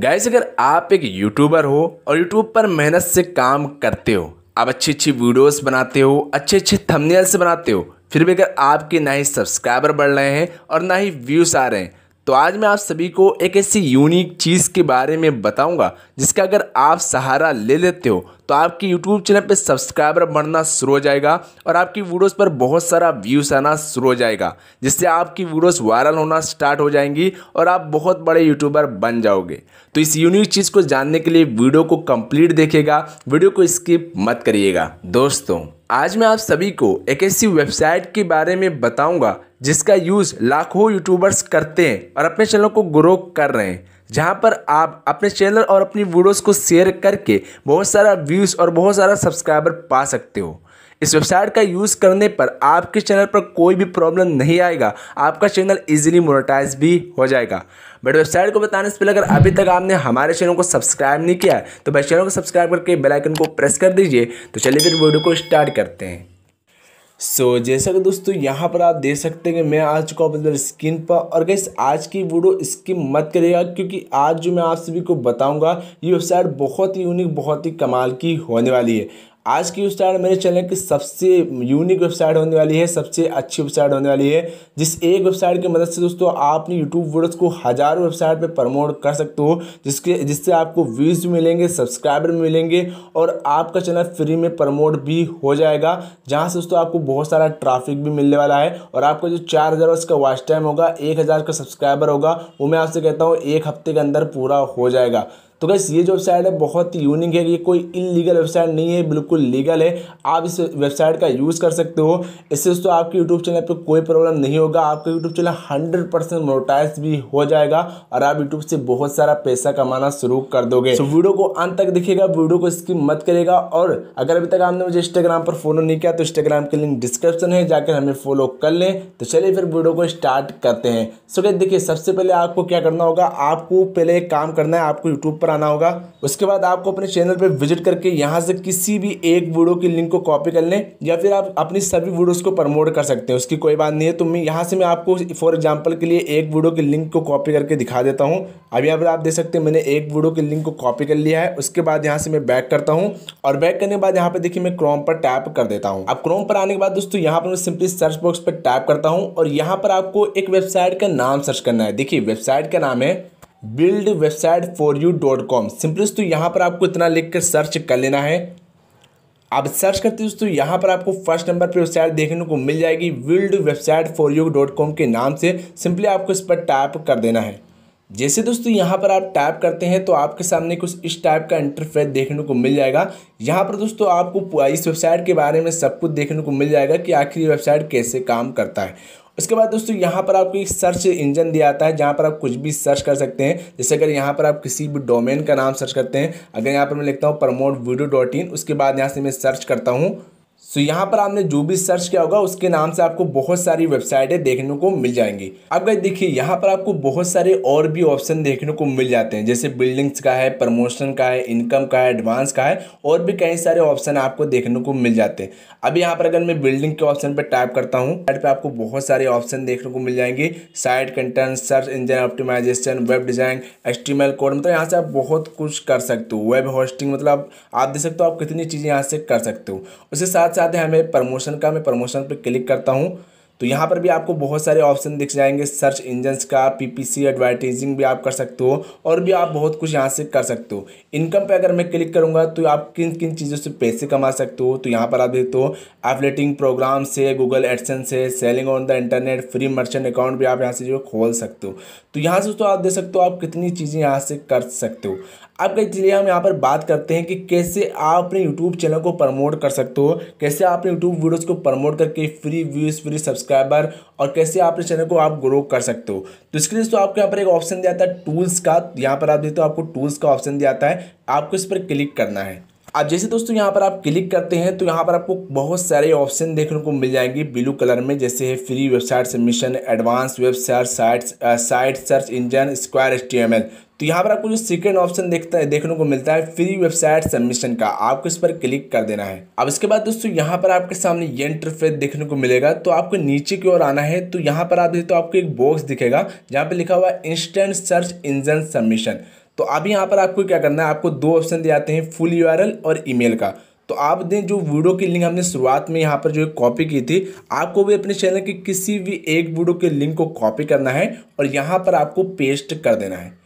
gas अगर आप एक यूट्यूबर हो और यूट्यूब पर मेहनत से काम करते हो आप अच्छी अच्छी वीडियोस बनाते हो अच्छे अच्छे थंबनेल से बनाते हो फिर भी अगर आपके ना ही सब्सक्राइबर बढ़ रहे हैं और ना ही व्यूज़ आ रहे हैं तो आज मैं आप सभी को एक ऐसी यूनिक चीज़ के बारे में बताऊंगा जिसका अगर आप सहारा ले लेते हो तो आपके यूट्यूब चैनल पर सब्सक्राइबर बढ़ना शुरू हो जाएगा और आपकी वीडियोज़ पर बहुत सारा व्यूज़ आना शुरू हो जाएगा जिससे आपकी वीडियोज़ वायरल होना स्टार्ट हो जाएंगी और आप बहुत बड़े यूट्यूबर बन जाओगे तो इस यूनिक चीज़ को जानने के लिए वीडियो को कंप्लीट देखेगा वीडियो को स्किप मत करिएगा दोस्तों आज मैं आप सभी को एक ऐसी वेबसाइट के बारे में बताऊंगा जिसका यूज़ लाखों यूट्यूबर्स करते हैं और अपने चैनल को ग्रो कर रहे हैं जहाँ पर आप अपने चैनल और अपनी वीडियोस को शेयर करके बहुत सारा व्यूज़ और बहुत सारा सब्सक्राइबर पा सकते हो इस वेबसाइट का यूज़ करने पर आपके चैनल पर कोई भी प्रॉब्लम नहीं आएगा आपका चैनल इजीली मोनेटाइज भी हो जाएगा बट वेबसाइट को बताने से पहले अगर अभी तक आपने हमारे चैनल को सब्सक्राइब नहीं किया है तो भाई चैनल को सब्सक्राइब करके बेलाइकन को प्रेस कर दीजिए तो चलिए फिर वीडियो को स्टार्ट करते हैं सो so, जैसा कि दोस्तों यहाँ पर आप देख सकते हैं कि मैं आ चुका हूँ अपने स्क्रीन पर और गैस आज की वीडियो स्किप मत करेगा क्योंकि आज जो मैं आप सभी को बताऊँगा ये वेबसाइट बहुत ही यूनिक बहुत ही कमाल की होने वाली है आज की वेबसाइट मेरे चैनल की सबसे यूनिक वेबसाइट होने वाली है सबसे अच्छी वेबसाइट होने वाली है जिस एक वेबसाइट की मदद से दोस्तों आप अपनी यूट्यूब वीडियोस को हज़ारों वेबसाइट पे प्रमोट कर सकते हो जिसके जिससे आपको व्यूज़ भी मिलेंगे सब्सक्राइबर भी मिलेंगे और आपका चैनल फ्री में प्रमोट भी हो जाएगा जहाँ से दोस्तों आपको बहुत सारा ट्राफिक भी मिलने वाला है और आपका जो चार हज़ार उसका वॉच टाइम होगा एक हज़ार का सब्सक्राइबर होगा वो मैं आपसे कहता हूँ एक हफ्ते के अंदर पूरा हो जाएगा तो गैस ये जो वेबसाइट है बहुत ही यूनिक है ये कोई इलीगल वेबसाइट नहीं है बिल्कुल लीगल है आप इस वेबसाइट का यूज़ कर सकते हो इससे तो आपके यूट्यूब चैनल पर कोई प्रॉब्लम नहीं होगा आपका यूट्यूब चैनल हंड्रेड परसेंट भी हो जाएगा और आप यूट्यूब से बहुत सारा पैसा कमाना शुरू कर दोगे तो वीडियो को अंत तक दिखेगा वीडियो को स्किप मत करेगा और अगर अभी तक आपने मुझे इंस्टाग्राम पर फॉलो नहीं किया तो इंस्टाग्राम के लिंक डिस्क्रिप्शन है जाकर हमें फॉलो कर लें तो चलिए फिर वीडियो को स्टार्ट करते हैं सो देखिए सबसे पहले आपको क्या करना होगा आपको पहले एक काम करना है आपको यूट्यूब पर बनाना होगा उसके बाद आपको अपने चैनल पर विजिट करके यहाँ से किसी भी एक वीडियो की लिंक को कॉपी कर लें या फिर आप अपनी सभी वीडियोस को प्रमोट कर सकते हैं उसकी कोई बात नहीं है तो मैं यहाँ से मैं आपको फॉर एग्जांपल के लिए एक वीडियो की लिंक को कॉपी करके दिखा देता हूँ अभी यहाँ पर आप देख सकते हैं मैंने एक वीडियो की लिंक को कॉपी कर लिया है उसके बाद यहाँ से मैं बैक करता हूँ और बैक करने के बाद यहाँ पर देखिए मैं क्रोम पर टैप कर देता हूँ अब क्रोम पर आने के बाद दोस्तों यहाँ पर मैं सिंपली सर्च बॉक्स पर टैप करता हूँ और यहाँ पर आपको एक वेबसाइट का नाम सर्च करना है देखिए वेबसाइट का नाम है build website for you dot com simply दोस्तों यहाँ पर आपको इतना लिख कर सर्च कर लेना है आप सर्च करते दोस्तों यहाँ पर आपको फर्स्ट नंबर पर वेबसाइट देखने को मिल जाएगी build website for you dot com के नाम से सिंपली आपको इस पर टाइप कर देना है जैसे दोस्तों यहाँ पर आप टाइप करते हैं तो आपके सामने कुछ इस टाइप का इंटरफेस देखने को मिल जाएगा यहाँ पर दोस्तों आपको इस वेबसाइट के बारे में सब कुछ देखने को मिल जाएगा कि आखिर ये वेबसाइट कैसे काम करता है उसके बाद दोस्तों यहाँ पर आपको एक सर्च इंजन दिया आता है जहाँ पर आप कुछ भी सर्च कर सकते हैं जैसे अगर यहाँ पर आप किसी भी डोमेन का नाम सर्च करते हैं अगर यहाँ पर मैं लिखता हूँ प्रमोट वीडियो डॉट इन उसके बाद यहाँ से मैं सर्च करता हूँ सो so, यहाँ पर आपने जो भी सर्च किया होगा उसके नाम से आपको बहुत सारी वेबसाइटें देखने को मिल जाएंगी अब गए देखिए यहाँ पर आपको बहुत सारे और भी ऑप्शन देखने को मिल जाते हैं जैसे बिल्डिंग्स का है प्रमोशन का है इनकम का है एडवांस का है और भी कई सारे ऑप्शन आपको देखने को मिल जाते हैं अब यहाँ पर अगर मैं बिल्डिंग के ऑप्शन पर टाइप करता हूँ साइड पर आपको बहुत सारे ऑप्शन देखने को मिल जाएंगे site content search engine optimisation web design HTML code मतलब यहाँ से आप बहुत कुछ कर सकते हो वेब होस्टिंग मतलब आप देख सकते हो आप कितनी चीज़ें यहाँ से कर सकते हो उसके साथ साथ चाहते हैं हमें प्रमोशन का मैं प्रमोशन पर क्लिक करता हूँ तो यहाँ पर भी आपको बहुत सारे ऑप्शन दिख जाएंगे सर्च इंजन्स का पीपीसी एडवर्टाइजिंग भी आप कर सकते हो और भी आप बहुत कुछ यहाँ से कर सकते हो इनकम पे अगर मैं क्लिक करूँगा तो आप किन किन चीज़ों से पैसे कमा सकते हो तो यहाँ पर आप देखते हो एफलेटिंग प्रोग्राम से गूगल एडसन से selling on the internet free merchant account भी आप यहाँ से जो खोल सकते हो तो यहाँ से तो आप देख सकते हो आप कितनी चीज़ें यहाँ से कर सकते हो अब गई चलिए हम यहाँ पर बात करते हैं कि कैसे आप अपने यूट्यूब चैनल को प्रमोट कर सकते हो कैसे आप अपने यूट्यूब वीडियोज़ को प्रमोट करके फ्री व्यूज़ फ्री सब्सक्राइबर और कैसे आप अपने चैनल को आप ग्रो कर सकते हो तो इसके लिए तो आपको यहाँ पर एक ऑप्शन दिया था टूल्स का यहाँ पर आप देखते हो आपको टूल्स का ऑप्शन दिया आता है आपको इस पर क्लिक करना है अब जैसे दोस्तों यहाँ पर आप क्लिक करते हैं तो यहाँ पर आपको बहुत सारे ऑप्शन देखने को मिल जाएंगे ब्लू कलर में जैसे है free website submission advance website site site search engine square S तो यहाँ पर आपको जो सेकेंड ऑप्शन देखता है देखने को मिलता है फ्री वेबसाइट सबमिशन का आपको इस पर क्लिक कर देना है अब इसके बाद दोस्तों यहाँ पर आपके सामने ये इंटरफेस देखने को मिलेगा तो आपको नीचे की ओर आना है तो यहाँ पर आप देखते तो आपको एक बॉक्स दिखेगा जहाँ पर लिखा हुआ इंस्टेंट सर्च इंजन सबमिशन तो अब यहाँ पर आपको क्या करना है आपको दो ऑप्शन दे जाते हैं फुल यू और ईमेल का तो आप दें जो वीडियो की लिंक हमने शुरुआत में यहाँ पर जो है कॉपी की थी आपको भी अपने चैनल के किसी भी एक वीडियो के लिंक को कॉपी करना है और यहाँ पर आपको पेस्ट कर देना है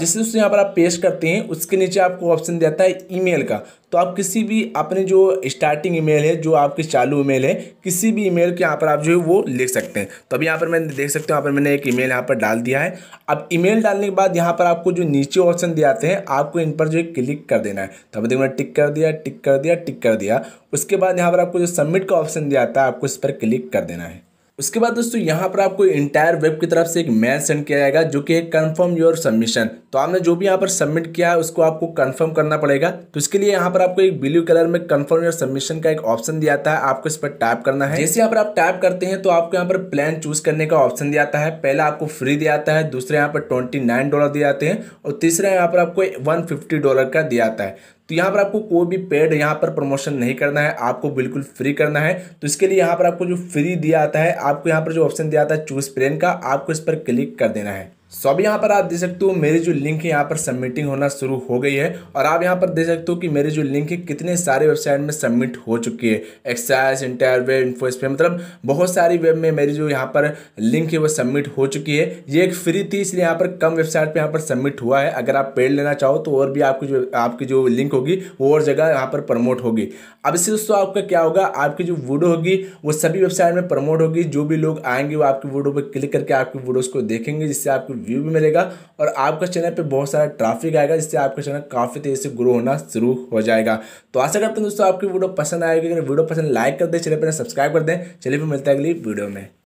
जिसे उसे यहाँ पर आप पेस्ट करते हैं उसके नीचे आपको ऑप्शन देता है ईमेल का तो आप किसी भी अपने जो स्टार्टिंग ईमेल है जो आपकी चालू ईमेल है किसी भी ईमेल के यहाँ पर आप जो है वो लिख सकते हैं तो अब यहाँ पर मैं देख सकते हो यहाँ पर मैंने एक ईमेल यहाँ पर डाल दिया है अब ईमेल डालने के बाद यहाँ पर आपको जो नीचे ऑप्शन दिए आते हैं आपको इन पर जो है क्लिक कर देना है तो अभी देखो मैंने टिक कर दिया टिक कर दिया टिक कर दिया उसके बाद यहाँ पर आपको जो सबमिट का ऑप्शन दिया आता है आपको इस पर क्लिक कर देना है उसके बाद दोस्तों यहाँ पर आपको इंटायर वेब की तरफ से एक मेल सेंड किया जाएगा जो कि एक कन्फर्म योर सबमिशन तो आपने जो भी यहाँ पर सबमिट किया है उसको आपको कन्फर्म करना पड़ेगा तो इसके लिए यहाँ पर आपको एक ब्लू कलर में कन्फर्म योर सबमिशन का एक ऑप्शन दिया जाता है आपको इस पर टाइप करना है जैसे यहाँ पर आप टाइप करते हैं तो आपको यहाँ पर प्लान चूज करने का ऑप्शन दिया जाता है पहला आपको फ्री दिया जाता है दूसरे यहाँ पर ट्वेंटी डॉलर दिए जाते हैं और तीसरा यहाँ पर आपको वन डॉलर का दिया जाता है तो यहाँ पर आपको कोई भी पेड यहाँ पर प्रमोशन नहीं करना है आपको बिल्कुल फ्री करना है तो इसके लिए यहाँ पर आपको जो फ्री दिया आता है आपको यहाँ पर जो ऑप्शन दिया आता है चूज प्लेन का आपको इस पर क्लिक कर देना है सो अब यहाँ पर आप देख सकते हो मेरी जो लिंक है यहाँ पर सबमिटिंग होना शुरू हो गई है और आप यहाँ पर देख सकते हो कि मेरी जो लिंक है कितने सारे वेबसाइट में सबमिट हो चुकी है एक्साइज इंटायर वेब इन्फोस्पे मतलब बहुत सारी वेब में मेरी जो यहाँ पर लिंक है वो सबमिट हो चुकी है ये एक फ्री थी इसलिए यहाँ पर कम वेबसाइट पर यहाँ पर सबमिट हुआ है अगर आप पेड लेना चाहो तो और भी आपकी जो आपकी जो लिंक होगी वो और जगह यहाँ पर प्रमोट होगी अब इससे दोस्तों आपका क्या होगा आपकी जो वीडियो होगी वो सभी वेबसाइट में प्रमोट होगी जो भी लोग आएंगे वो आपकी वीडियो पर क्लिक करके आपकी वीडियोज़ को देखेंगे जिससे आपकी व्यू भी मिलेगा और आपका चैनल पे बहुत सारा ट्रैफिक आएगा जिससे आपका चैनल काफ़ी तेज़ी से ग्रो होना शुरू हो जाएगा तो आशा करते हैं दोस्तों आपकी वीडियो पसंद आएगी अगर वीडियो पसंद लाइक कर दें चैनल पर सब्सक्राइब कर दें चलिए फिर मिलते हैं अगली वीडियो में